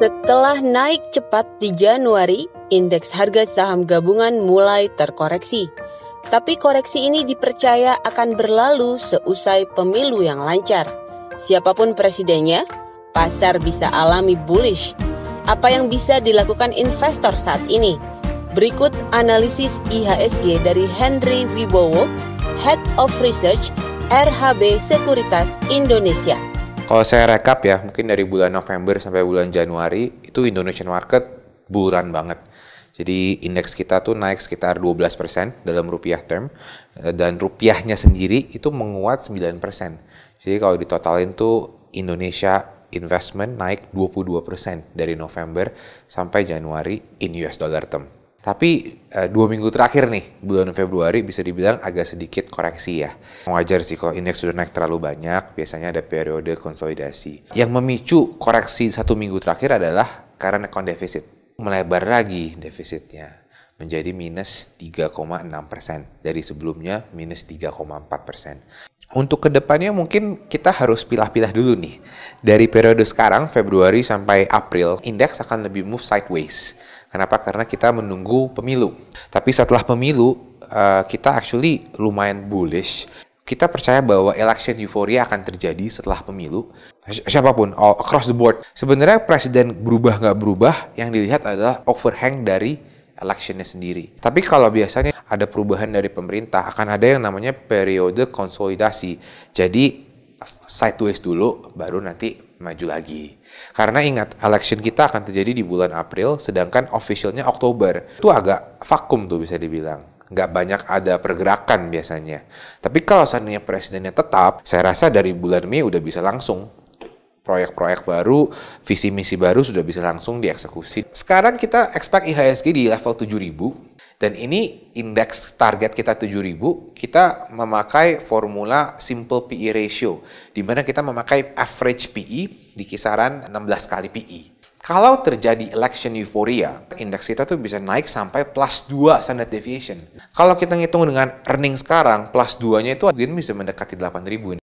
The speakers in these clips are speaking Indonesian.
Setelah naik cepat di Januari, indeks harga saham gabungan mulai terkoreksi. Tapi koreksi ini dipercaya akan berlalu seusai pemilu yang lancar. Siapapun presidennya, pasar bisa alami bullish. Apa yang bisa dilakukan investor saat ini? Berikut analisis IHSG dari Henry Wibowo, Head of Research RHB Sekuritas Indonesia. Kalau saya rekap ya, mungkin dari bulan November sampai bulan Januari itu Indonesian market buruan banget. Jadi indeks kita tuh naik sekitar 12% dalam rupiah term eh, dan rupiahnya sendiri itu menguat 9%. Jadi kalau ditotalin tuh Indonesia investment naik 22% dari November sampai Januari in US dollar term. Tapi uh, dua minggu terakhir nih bulan Februari bisa dibilang agak sedikit koreksi ya. Wajar sih kalau indeks sudah naik terlalu banyak, biasanya ada periode konsolidasi. Yang memicu koreksi satu minggu terakhir adalah karena account defisit melebar lagi defisitnya menjadi minus 3,6 persen dari sebelumnya minus 3,4 persen. Untuk kedepannya mungkin kita harus pilah-pilah dulu nih. Dari periode sekarang, Februari sampai April, indeks akan lebih move sideways Kenapa? Karena kita menunggu pemilu. Tapi setelah pemilu, uh, kita actually lumayan bullish. Kita percaya bahwa election euphoria akan terjadi setelah pemilu. Siapapun, all across the board. Sebenarnya presiden berubah nggak berubah, yang dilihat adalah overhang dari electionnya sendiri. Tapi kalau biasanya ada perubahan dari pemerintah, akan ada yang namanya periode konsolidasi. Jadi sideways dulu, baru nanti maju lagi. Karena ingat, election kita akan terjadi di bulan April, sedangkan officialnya Oktober. Itu agak vakum tuh bisa dibilang nggak banyak ada pergerakan biasanya. Tapi kalau seandainya presidennya tetap, saya rasa dari bulan Mei udah bisa langsung proyek-proyek baru, visi misi baru sudah bisa langsung dieksekusi. Sekarang kita expect IHSG di level 7000 dan ini indeks target kita 7000, kita memakai formula simple PE ratio, di mana kita memakai average PE di kisaran 16 kali PE. Kalau terjadi election euphoria, indeks kita tuh bisa naik sampai plus 2 standard deviation. Kalau kita ngitung dengan earning sekarang, plus 2-nya itu mungkin bisa mendekati 8000.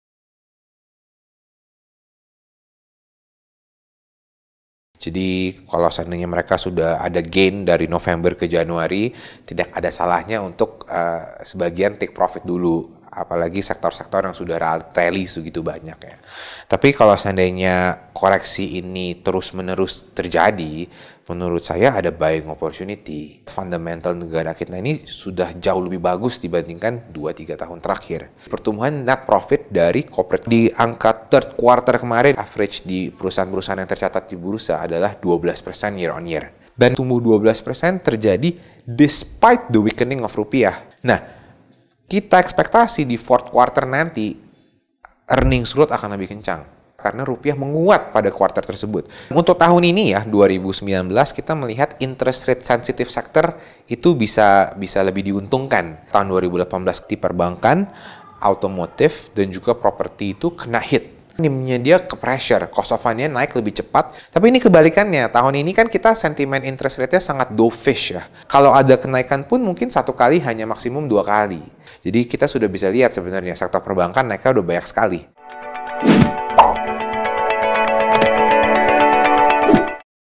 Jadi kalau seandainya mereka sudah ada gain dari November ke Januari, tidak ada salahnya untuk uh, sebagian take profit dulu apalagi sektor-sektor yang sudah rally segitu banyak ya. Tapi kalau seandainya koreksi ini terus-menerus terjadi, menurut saya ada buying opportunity. Fundamental negara kita ini sudah jauh lebih bagus dibandingkan 2-3 tahun terakhir. Pertumbuhan net profit dari corporate di angka third quarter kemarin, average di perusahaan-perusahaan yang tercatat di bursa adalah 12% year on year. Dan tumbuh 12% terjadi despite the weakening of rupiah. Nah, kita ekspektasi di fourth quarter nanti earnings growth akan lebih kencang karena rupiah menguat pada quarter tersebut. Untuk tahun ini ya 2019 kita melihat interest rate sensitive sector itu bisa bisa lebih diuntungkan. Tahun 2018 di perbankan, otomotif dan juga properti itu kena hit Nimnya dia ke pressure, cost of fund-nya naik lebih cepat. Tapi ini kebalikannya, tahun ini kan kita sentimen interest rate-nya sangat dovish ya. Kalau ada kenaikan pun mungkin satu kali hanya maksimum dua kali. Jadi kita sudah bisa lihat sebenarnya sektor perbankan naiknya udah banyak sekali.